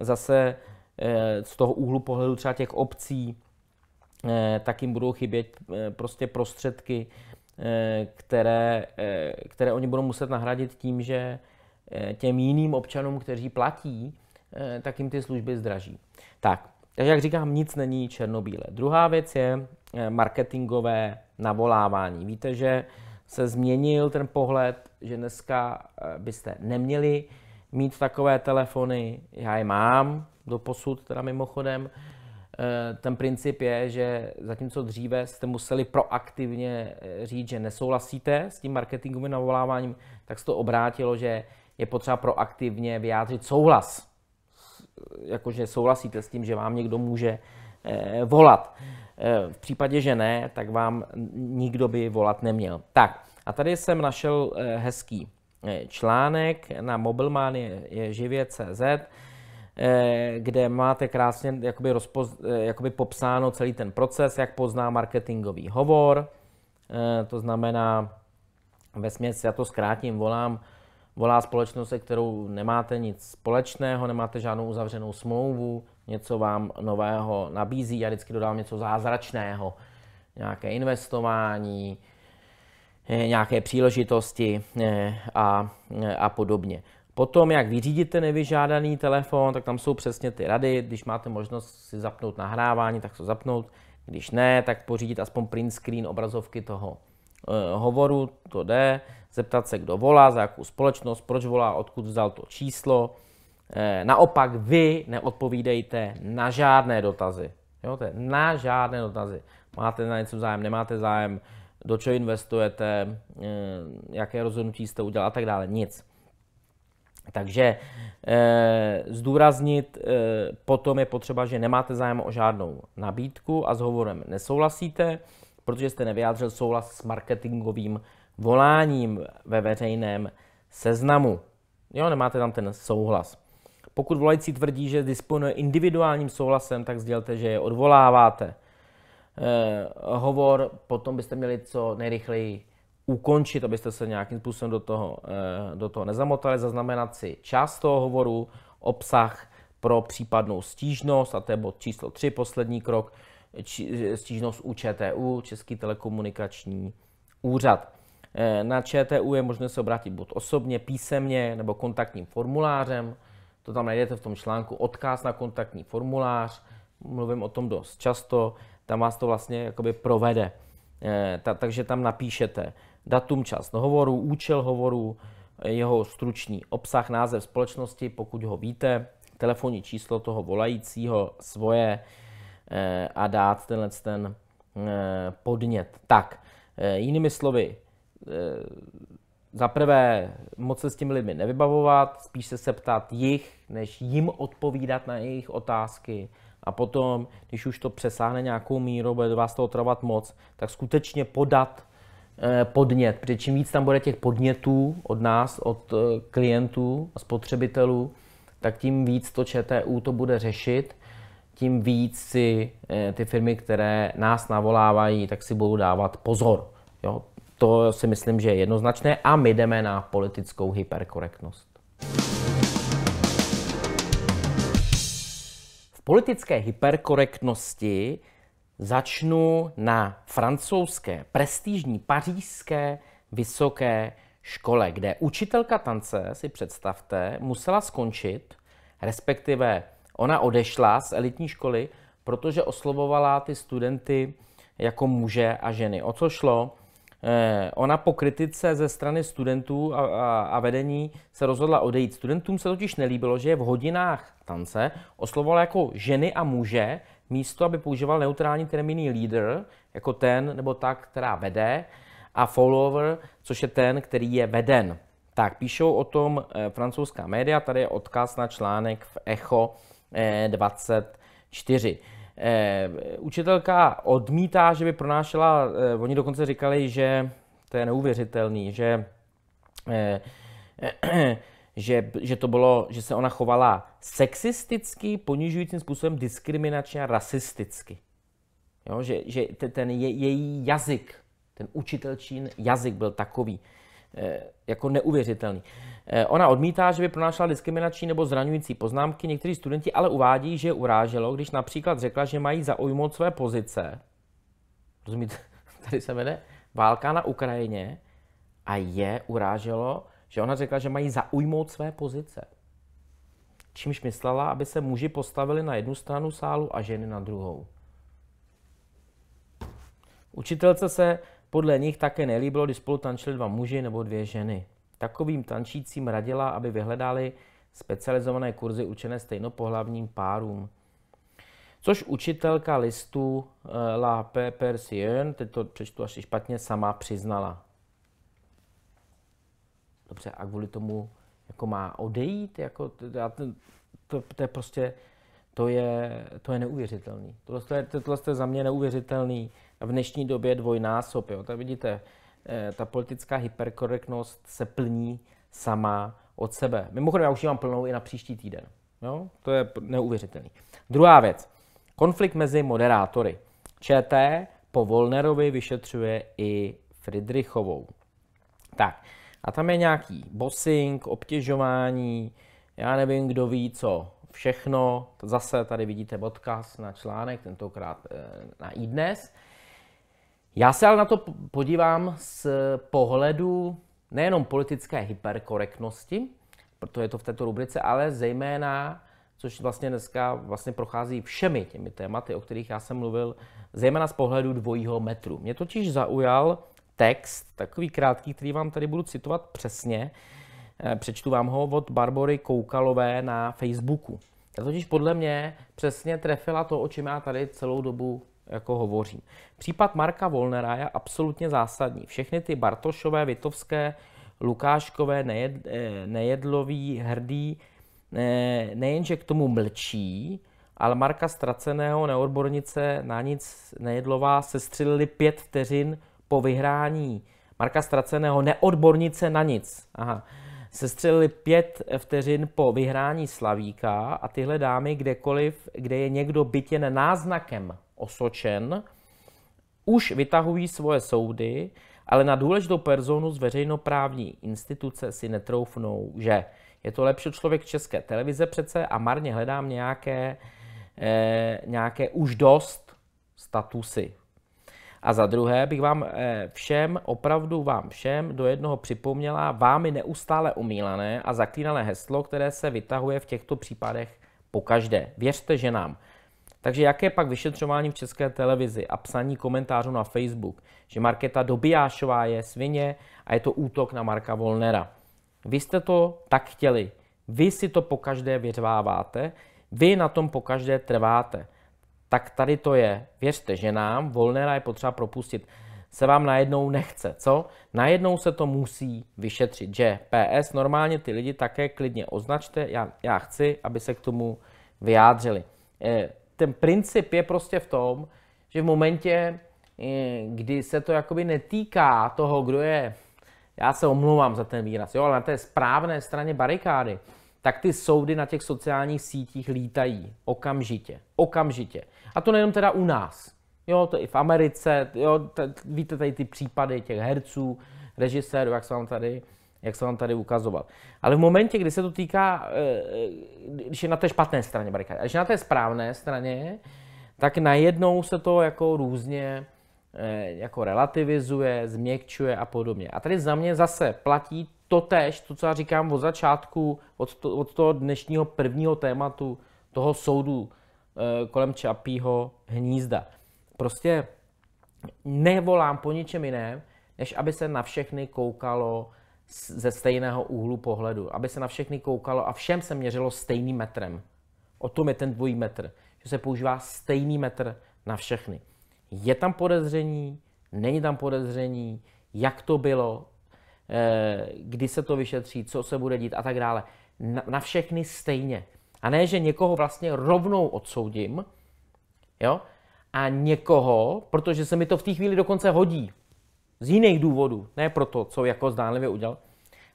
zase eh, z toho úhlu pohledu třeba těch obcí, eh, tak jim budou chybět eh, prostě prostředky, které, které oni budou muset nahradit tím, že těm jiným občanům, kteří platí, tak jim ty služby zdraží. Tak, takže jak říkám, nic není černobílé. Druhá věc je marketingové navolávání. Víte, že se změnil ten pohled, že dneska byste neměli mít takové telefony, já je mám, do posud teda mimochodem, eh, ten princip je, že zatímco dříve jste museli proaktivně eh, říct, že nesouhlasíte s tím marketingovým navoláváním, tak se to obrátilo, že je potřeba proaktivně vyjádřit souhlas. Jakože souhlasíte s tím, že vám někdo může eh, volat. V případě, že ne, tak vám nikdo by volat neměl. Tak, a tady jsem našel hezký Eh, článek na mobilman je, je živě.cz, eh, kde máte krásně jakoby, rozpoz, eh, jakoby popsáno celý ten proces, jak pozná marketingový hovor, to znamená, ve směs, já to zkrátím, volám, volá společnost, se kterou nemáte nic společného, nemáte žádnou uzavřenou smlouvu, něco vám nového nabízí, já vždycky dodám něco zázračného, nějaké investování, Eh, nějaké příležitosti eh, a, eh, a podobně. Potom, jak vyřídíte nevyžádaný telefon, tak tam jsou přesně ty rady. Když máte možnost si zapnout nahrávání, tak to zapnout. Když ne, tak pořídit aspoň print screen obrazovky toho e, hovoru, to jde. Zeptat se, kdo volá, za jakou společnost, proč volá, odkud vzal to číslo. E, naopak vy neodpovídejte na žádné dotazy. Jo, to je na žádné dotazy. Máte na něco zájem, nemáte zájem, do čeho investujete, eh, jaké rozhodnutí jste udělal a tak dále. Nic. Takže eh, zdůraznit eh, potom je potřeba, že nemáte zájem o žádnou nabídku a s hovorem nesouhlasíte, protože jste nevyjádřil souhlas s marketingovým voláním ve veřejném seznamu. Jo, nemáte tam ten souhlas. Pokud volající tvrdí, že disponuje individuálním souhlasem, tak sdělte, že je odvoláváte. Eh, hovor, potom byste měli co nejrychleji ukončit, abyste se nějakým způsobem do toho, eh, do toho nezamotali, zaznamenat si část toho hovoru, obsah pro případnou stížnost, a to je bod číslo 3, poslední krok, či, eh, stížnost u ČTU, Český telekomunikační úřad. Na ČTU je možné se obrátit buď osobně, písemně nebo kontaktním formulářem. To tam najdete v tom článku, odkaz na kontaktní formulář. Mluvím o tom dost často tam vás to vlastně jakoby provede. Eh, ta, takže tam napíšete datum, čas hovoru, účel hovoru, jeho stručný obsah, název společnosti, pokud ho víte, telefonní číslo toho volajícího, svoje eh, a dát tenhle ten eh, podnět. Tak, jinými slovy, za prvé moc se s těmi lidmi nevybavovat, spíš se se ptát jich, než jim odpovídat na jejich otázky a potom, když už to přesáhne nějakou míru, bude vás to otravovat moc, tak skutečně podat eh, podnět, protože čím víc tam bude těch podnětů od nás, od eh, klientů a spotřebitelů, tak tím víc to ČTU to bude řešit, tím víc si eh, ty firmy, které nás navolávají, tak si budou dávat pozor. Jo? To si myslím, že je jednoznačné a my jdeme na politickou hyperkorektnost. politické hyperkorektnosti začnu na francouzské prestižní pařížské vysoké škole, kde učitelka tance, si představte, musela skončit, respektive ona odešla z elitní školy, protože oslovovala ty studenty jako muže a ženy. O co šlo? Eh, ona po kritice ze strany studentů a, a, a vedení se rozhodla odejít. Studentům se totiž nelíbilo, že je v hodinách tance oslovovala jako ženy a muže, místo aby používal neutrální termíny leader, jako ten nebo ta, která vede, a follower, což je ten, který je veden. Tak píšou o tom eh, francouzská média, tady je odkaz na článek v Echo 24. Eh, Eh, učitelka odmítá, že by pronášela, eh, oni dokonce říkali, že to je neuvěřitelný, že, eh, eh, že, že to bylo, že se ona chovala sexisticky, ponižujícím způsobem, diskriminačně a rasisticky. Jo, že, že ten je, její jazyk, ten učitelčín jazyk byl takový, Eh, jako neuvěřitelný. Eh, ona odmítá, že by pronášela diskriminační nebo zraňující poznámky. Někteří studenti ale uvádí, že je uráželo, když například řekla, že mají zaujmout své pozice. Rozumíte? Tady se vede válka na Ukrajině a je uráželo, že ona řekla, že mají zaujmout své pozice. Čímž myslela, aby se muži postavili na jednu stranu sálu a ženy na druhou. Učitelce se podle nich také nelíbilo, když spolu tančili dva muži nebo dvě ženy. Takovým tančícím radila, aby vyhledali specializované kurzy učené stejnopohlavním párům. Což učitelka listu eh, La P. Persien, teď to přečtu asi špatně, sama přiznala. Dobře, a kvůli tomu jako má odejít? Jako, to, to, to je prostě, to je, to je neuvěřitelný. Tohle, tohle je za mě neuvěřitelný v dnešní době dvojnásob. Jo. Tak vidíte, eh, ta politická hyperkorektnost se plní sama od sebe. Mimochodem, já už ji mám plnou i na příští týden. Jo? To je neuvěřitelný. Druhá věc. Konflikt mezi moderátory. ČT po Volnerovi vyšetřuje i Fridrichovou. Tak, a tam je nějaký bossing, obtěžování, já nevím, kdo ví co, všechno. Zase tady vidíte odkaz na článek, tentokrát eh, na iDnes. dnes já se ale na to podívám z pohledu nejenom politické hyperkorektnosti, proto je to v této rubrice, ale zejména, což vlastně dneska vlastně prochází všemi těmi tématy, o kterých já jsem mluvil, zejména z pohledu dvojího metru. Mě totiž zaujal text, takový krátký, který vám tady budu citovat přesně. Eh, přečtu vám ho od Barbory Koukalové na Facebooku. Ta totiž podle mě přesně trefila to, o čem já tady celou dobu jako hovořím. Případ Marka Volnera je absolutně zásadní. Všechny ty Bartošové, Vitovské, Lukáškové, nejed, eh, Nejedlový, Hrdý, eh, nejenže k tomu mlčí, ale Marka Straceného, neodbornice na nic Nejedlová, se střelili pět vteřin po vyhrání. Marka Straceného, neodbornice na nic. Aha. střelili pět vteřin po vyhrání Slavíka a tyhle dámy kdekoliv, kde je někdo bytěn náznakem osočen, už vytahují svoje soudy, ale na důležitou personu z veřejnoprávní instituce si netroufnou, že je to lepší člověk české televize přece a marně hledám nějaké, eh, nějaké už dost statusy. A za druhé bych vám eh, všem, opravdu vám všem do jednoho připomněla vámi neustále umílané a zaklínané heslo, které se vytahuje v těchto případech pokaždé. Věřte, že nám takže jaké pak vyšetřování v české televizi a psaní komentářů na Facebook, že Markéta Dobijášová je svině a je to útok na Marka Volnera. Vy jste to tak chtěli. Vy si to pokaždé vyřváváte, vy na tom pokaždé trváte. Tak tady to je. Věřte, že nám Volnera je potřeba propustit. Se vám najednou nechce, co? Najednou se to musí vyšetřit, že PS normálně ty lidi také klidně označte, já, já chci, aby se k tomu vyjádřili. Eh, ten princip je prostě v tom, že v momentě, eh, kdy se to jakoby netýká toho, kdo je, já se omlouvám za ten výraz, jo, ale na té správné straně barikády, tak ty soudy na těch sociálních sítích lítají okamžitě, okamžitě. A to nejenom teda u nás, jo, to i v Americe, jo, t- víte tady ty případy těch herců, režisérů, jak se vám tady jak jsem vám tady ukazoval. Ale v momentě, kdy se to týká, eh, eh, když je na té špatné straně barikády, a když je na té správné straně, tak najednou se to jako různě eh, jako relativizuje, změkčuje a podobně. A tady za mě zase platí to tež, to, co já říkám od začátku, od, to, od toho dnešního prvního tématu toho soudu kolem Čapího hnízda. Prostě nevolám po ničem jiném, než aby se na všechny koukalo ze stejného úhlu pohledu, aby se na všechny koukalo a všem se měřilo stejným metrem. O tom je ten dvojí metr, že se používá stejný metr na všechny. Je tam podezření, není tam podezření, jak to bylo, eh, kdy se to vyšetří, co se bude dít a tak dále. Na, všechny stejně. A ne, že někoho vlastně rovnou odsoudím, jo, a někoho, protože se mi to v té chvíli dokonce hodí, z jiných důvodů, ne proto, co jako zdánlivě udělal,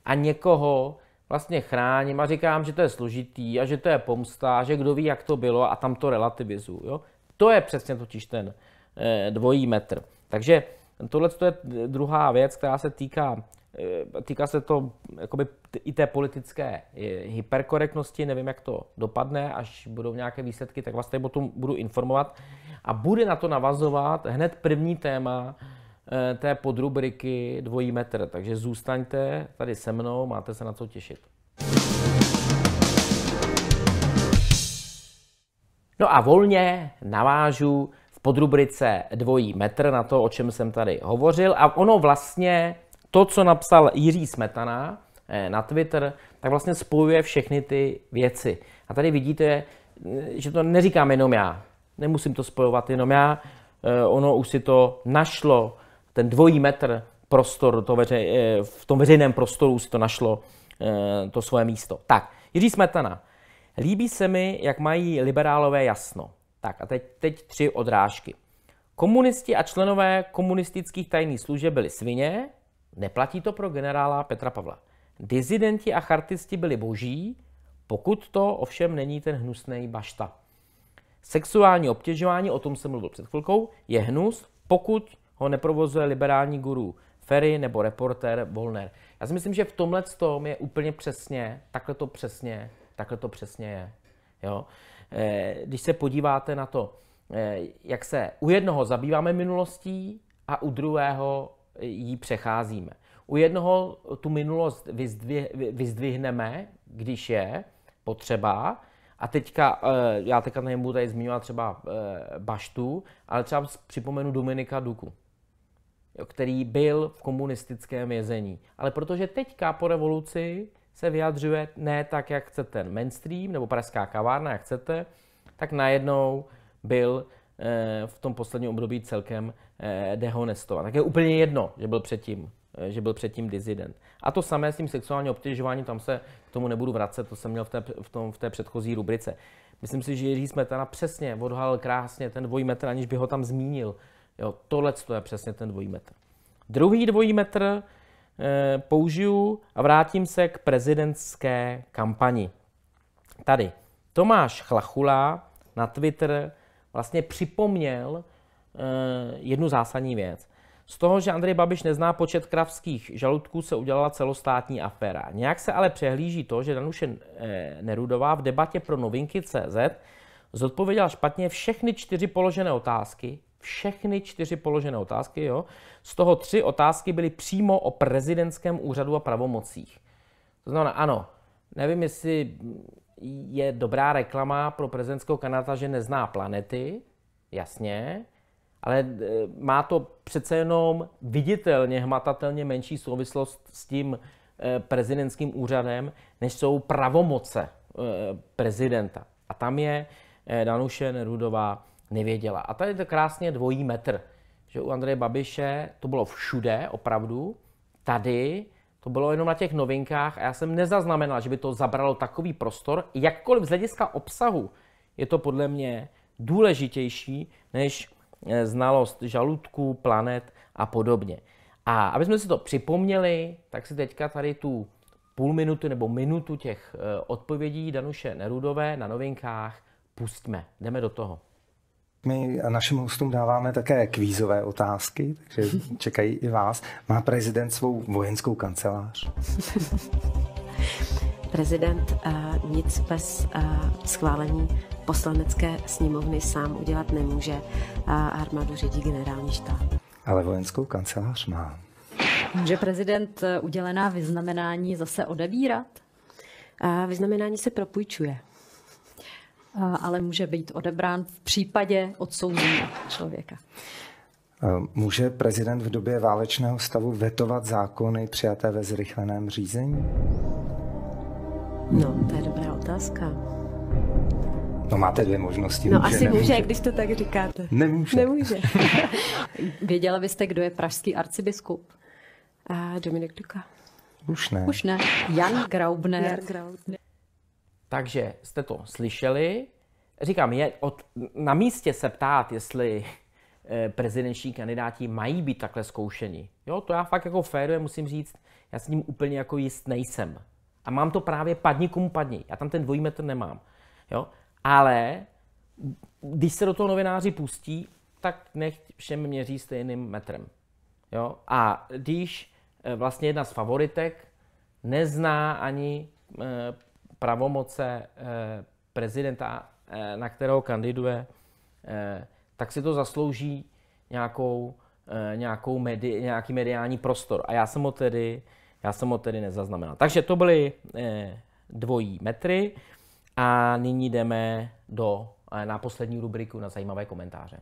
a někoho vlastně chráním a říkám, že to je složitý a že to je pomsta, že kdo ví, jak to bylo a tam to relativizuju. Jo? To je přesně totiž ten e, dvojí metr. Takže tohle je druhá věc, která se týká eh, Týká se to jakoby, i té politické eh, hyperkorektnosti, nevím, jak to dopadne, až budou nějaké výsledky, tak vás tady o tom budu informovat. A bude na to navazovat hned první téma, Eh, té podrubriky dvojí metr. Takže zůstaňte tady se mnou, máte se na co těšit. No a volně navážu v podrubrice dvojí metr na to, o čem jsem tady hovořil. A ono vlastně, to, co napsal Jiří Smetana eh, na Twitter, tak vlastně spojuje všechny ty věci. A tady vidíte, eh, že to neříkám jenom já. Nemusím to spojovat jenom já. Ono už si to našlo ten dvojí metr prostor to veře, eh, v tom veřejném prostoru si to našlo eh, to svoje místo. Tak, Jiří Smetana. Líbí se mi, jak mají liberálové jasno. Tak a teď, teď tři odrážky. Komunisti a členové komunistických tajných služeb byli svině, neplatí to pro generála Petra Pavla. Dizidenti a chartisti byli boží, pokud to ovšem není ten hnusný bašta. Sexuální obtěžování, o tom jsem mluvil před chvilkou, je hnus, pokud ho neprovozuje liberální guru Ferry nebo reporter Volner. Já si myslím, že v tomhle tom je úplně přesně, takhle to přesně, takhle to přesně je. Jo? Eh, když se podíváte na to, eh, jak se u jednoho zabýváme minulostí a u druhého eh, ji přecházíme. U jednoho tu minulost vyzdvihneme, když je potřeba, a teďka, já teďka nebudu tady zmiňovat třeba Baštu, ale třeba připomenu Dominika Duku který byl v komunistickém vězení. Ale protože teďka po revoluci se vyjadřuje ne tak, jak chce ten mainstream, nebo pražská kavárna, jak chcete, tak najednou byl eh, v tom posledním období celkem eh, dehonestovan. Tak je úplně jedno, že byl předtím eh, že byl předtím dizident. A to samé s tím sexuálním obtěžováním, tam se k tomu nebudu vracet, to jsem měl v té, v tom, v té předchozí rubrice. Myslím si, že Jiří Smetana přesně odhalil krásně ten dvojmetr, aniž by ho tam zmínil. Jo, tohle to je přesně ten dvojí metr. Druhý dvojí metr e, použiju a vrátím se k prezidentské kampani. Tady Tomáš Chlachula na Twitter vlastně připomněl e, jednu zásadní věc. Z toho, že Andrej Babiš nezná počet kravských žaludků, se udělala celostátní aféra. Nějak se ale přehlíží to, že Danuše eh, Nerudová v debatě pro novinky CZ zodpověděla špatně všechny čtyři položené otázky, všechny čtyři položené otázky, jo? z toho tři otázky byly přímo o prezidentském úřadu a pravomocích. To znamená, ano, nevím, jestli je dobrá reklama pro prezidentského kandidáta, že nezná planety, jasně, ale e, má to přece jenom viditelně, hmatatelně menší souvislost s tím e, prezidentským úřadem, než jsou pravomoce e, prezidenta. A tam je Danuše Nerudová nevěděla. A tady je to krásně dvojí metr, že u Andreje Babiše to bylo všude, opravdu, tady to bylo jenom na těch novinkách a já jsem nezaznamenal, že by to zabralo takový prostor. Jakkoliv z hlediska obsahu je to podle mě důležitější než eh, znalost žaludků, planet a podobně. A aby jsme si to připomněli, tak si teďka tady tu půl minutu nebo minutu těch eh, odpovědí Danuše Nerudové na novinkách pustíme. Jdeme do toho. My našim hostům dáváme také kvízové otázky, takže čekají i vás. Má prezident svou vojenskou kancelář? prezident uh, nic bez uh, schválení poslanecké sněmovny sám udělat nemůže a eh, armádu řídí generální štát. Ale vojenskou kancelář má. Může prezident udělená vyznamenání zase odebírat? A vyznamenání se propůjčuje ale může být odebrán v případě odsouzení člověka. Může prezident v době válečného stavu vetovat zákony přijaté ve zrychleném řízení? No, to je dobrá otázka. No máte dvě možnosti. No může, asi nemůže, může, když to tak říkáte. Nemůže. Nemůže. Věděla byste, kdo je pražský arcibiskup? A Dominik Duka. Už ne. Už ne. Jan Graubner. Jan Graubner. Takže jste to slyšeli. Říkám, je od, na místě se ptát, jestli eh, prezidenční kandidáti mají být takhle zkoušeni. Jo, to já fakt jako féruje musím říct, já s ním úplně jako jist nejsem. A mám to právě padni komu padni. Já tam ten dvojí metr nemám. Jo? Ale když se do toho novináři pustí, tak nech všem měří stejným metrem. Jo? A když eh, vlastně jedna z favoritek nezná ani eh, pravomoce eh, prezidenta, eh, na kterého kandiduje, eh, tak si to zaslouží nějakou, nějakou medi, nějaký mediální prostor. A já jsem ho tedy, já jsem ho tedy nezaznamenal. Takže to byly dvojí metry a nyní jdeme do, na poslední rubriku na zajímavé komentáře.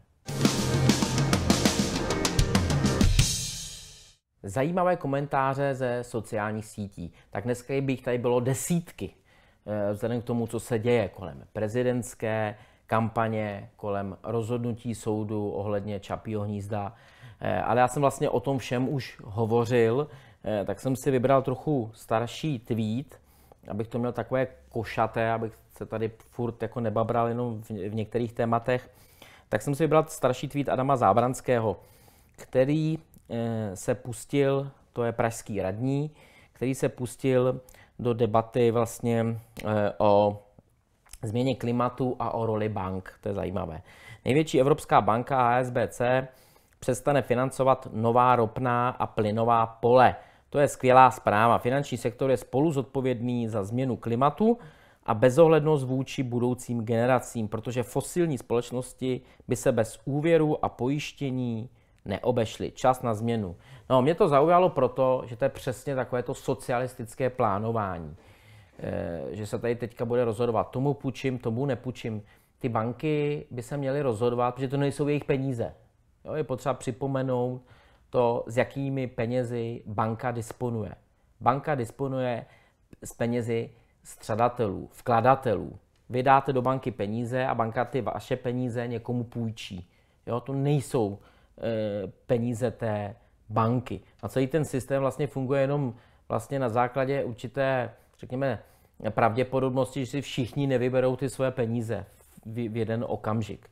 Zajímavé komentáře ze sociálních sítí. Tak dneska bych tady bylo desítky. Eh, vzhledem k tomu, co se děje kolem prezidentské kampaně, kolem rozhodnutí soudu ohledně Čapího hnízda. Eh, ale já jsem vlastně o tom všem už hovořil, eh, tak jsem si vybral trochu starší tweet, abych to měl takové košaté, abych se tady furt jako nebabral jenom v některých tématech. Tak jsem si vybral starší tweet Adama Zábranského, který se pustil, to je pražský radní, který se pustil do debaty vlastně eh, o změně klimatu a o roli bank. To je zajímavé. Největší evropská banka ASBc přestane financovat nová ropná a plynová pole. To je skvělá zpráva. Finanční sektor je spolu zodpovědný za změnu klimatu a bezohlednost vůči budoucím generacím, protože fosilní společnosti by se bez úvěru a pojištění neobešli. Čas na změnu. No, mě to zaujalo proto, že to je přesně takové to socialistické plánování. E, že se tady teďka bude rozhodovat, tomu půjčím, tomu nepůjčím. Ty banky by se měly rozhodovat, protože to nejsou jejich peníze. Jo, je potřeba připomenout to, s jakými penězi banka disponuje. Banka disponuje s penězi středatelů, vkladatelů. Vy dáte do banky peníze a banka ty vaše peníze někomu půjčí. Jo, to nejsou Eh, peníze té banky. A celý ten systém vlastně funguje jenom vlastně na základě určité, řekněme, pravděpodobnosti, že si všichni nevyberou ty své peníze v jeden okamžik.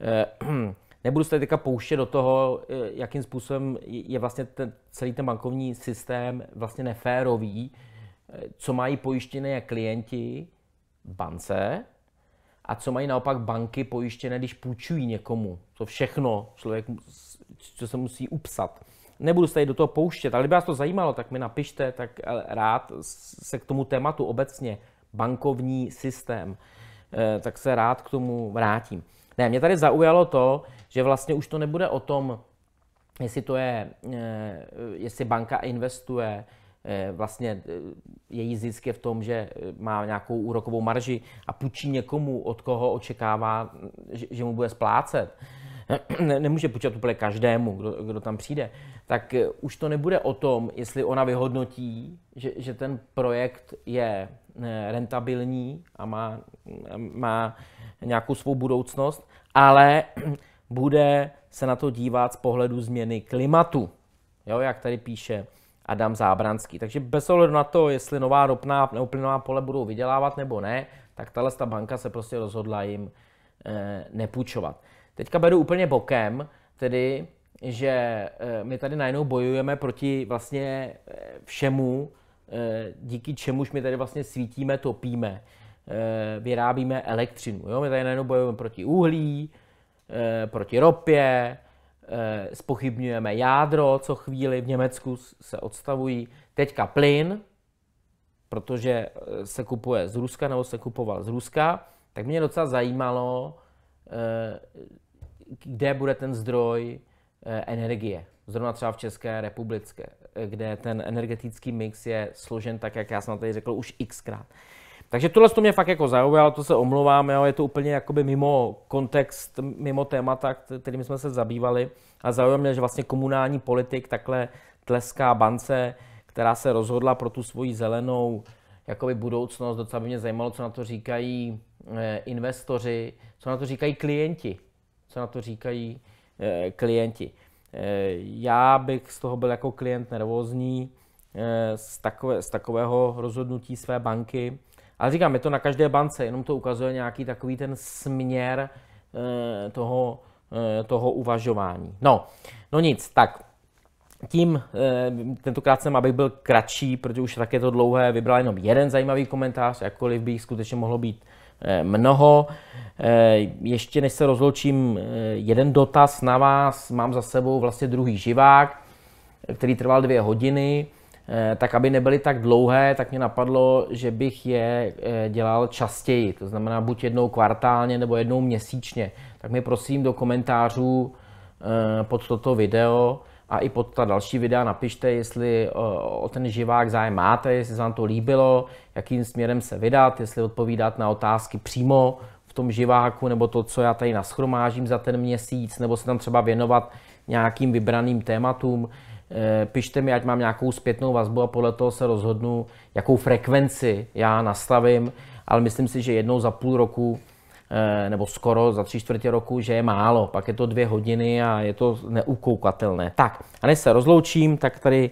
Eh, nebudu se teďka pouštět do toho, eh, jakým způsobem je vlastně ten, celý ten bankovní systém vlastně neférový, co mají pojištěné klienti bance a co mají naopak banky pojištěné, když půjčují někomu. To všechno člověk, co se musí upsat. Nebudu se tady do toho pouštět, ale kdyby vás to zajímalo, tak mi napište, tak eh, rád se k tomu tématu obecně, bankovní systém, eh, tak se rád k tomu vrátím. Ne, mě tady zaujalo to, že vlastně už to nebude o tom, jestli to je, eh, jestli banka investuje Eh, vlastně její eh, zisk je v tom, že eh, má nějakou úrokovou marži a půjčí někomu, od koho očekává, mm, že mu bude splácet. Nemůže půjčovat úplně každému, kdo, kdo tam přijde. Tak už to nebude o tom, jestli ona vyhodnotí, že, že ten projekt je rentabilní a má, mm, má nějakou svou budoucnost, ale bude se na to dívat z pohledu změny klimatu. Jo, jak tady píše Adam Zábranský. Takže bez ohledu na to, jestli nová ropná nebo plynová pole budou vydělávat nebo ne, tak tahle ta banka se prostě rozhodla jim e, nepůjčovat. Teďka beru úplně bokem, tedy, že e, my tady najednou bojujeme proti vlastně eh, všemu, e, díky čemuž my tady vlastně svítíme, topíme, e, vyrábíme elektřinu. Jo? My tady najednou bojujeme proti uhlí, e, proti ropě, Eh, spochybňujeme jádro, co chvíli v Německu se odstavují, teďka plyn, protože eh, se kupuje z Ruska nebo se kupoval z Ruska, tak mě docela zajímalo, eh, kde bude ten zdroj energie. Zrovna třeba v České republice, kde ten energetický mix je složen tak, jak já jsem tady řekl už xkrát. Takže tohle to mě fakt jako zaujalo, to se omlouvám, jo, je to úplně jakoby mimo kontext, mimo témata, kterými jsme se zabývali. A zaujalo mě, že vlastně komunální politik takhle tleská bance, která se rozhodla pro tu svoji zelenou jakoby budoucnost. Docela by mě zajímalo, co na to říkají eh, investoři, co na to říkají klienti. Co na to říkají eh, klienti. Eh, já bych z toho byl jako klient nervózní z, takové, z takového rozhodnutí své banky. Ale říkám, je to na každé bance, jenom to ukazuje nějaký takový ten směr eh, toho, eh, toho uvažování. No, no nic, tak tím, eh, tentokrát jsem, abych byl kratší, protože už tak je to dlouhé, vybral jenom jeden zajímavý komentář, jakkoliv by jich skutečně mohlo být mnoho. Ještě než se rozloučím, jeden dotaz na vás. Mám za sebou vlastně druhý živák, který trval dvě hodiny. Eh, tak aby nebyly tak dlouhé, tak mě napadlo, že bych je eh, dělal častěji, to znamená buď jednou kvartálně nebo jednou měsíčně. Tak mi prosím do komentářů eh, pod toto video a i pod ta další videa napište, jestli o ten živák zájem máte, jestli se vám to líbilo, jakým směrem se vydat, jestli odpovídat na otázky přímo v tom živáku, nebo to, co já tady naschromážím za ten měsíc, nebo se tam třeba věnovat nějakým vybraným tématům. Eh, pište mi, ať mám nějakou zpětnou vazbu a podle toho se rozhodnu, jakou frekvenci já nastavím, ale myslím si, že jednou za půl roku eh, nebo skoro za tři čtvrtě roku, že je málo. Pak je to dvě hodiny a je to neukoukatelné. Tak, a než se rozloučím, tak tady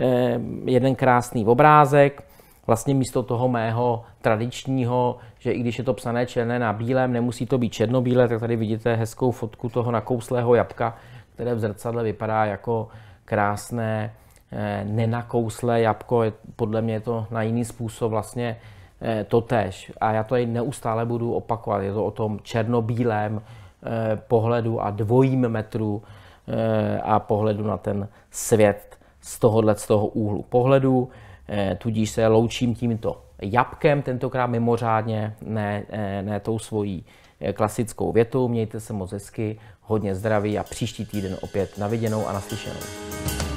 eh, jeden krásný obrázek. Vlastně místo toho mého tradičního, že i když je to psané černé na bílém, nemusí to být černobílé, tak tady vidíte hezkou fotku toho nakouslého jabka, které v zrcadle vypadá jako krásné, eh, nenakouslé jabko, podle mě je to na jiný způsob vlastně eh, to tež. A já to i neustále budu opakovat. Je to o tom černobílém eh, pohledu a dvojím metru a pohledu na ten svět z tohohle z toho úhlu pohledu. Tudíž se loučím tímto jabkem, tentokrát mimořádně, ne, ne tou svojí klasickou větou. Mějte se moc hezky, hodně zdraví a příští týden opět naviděnou a naslyšenou.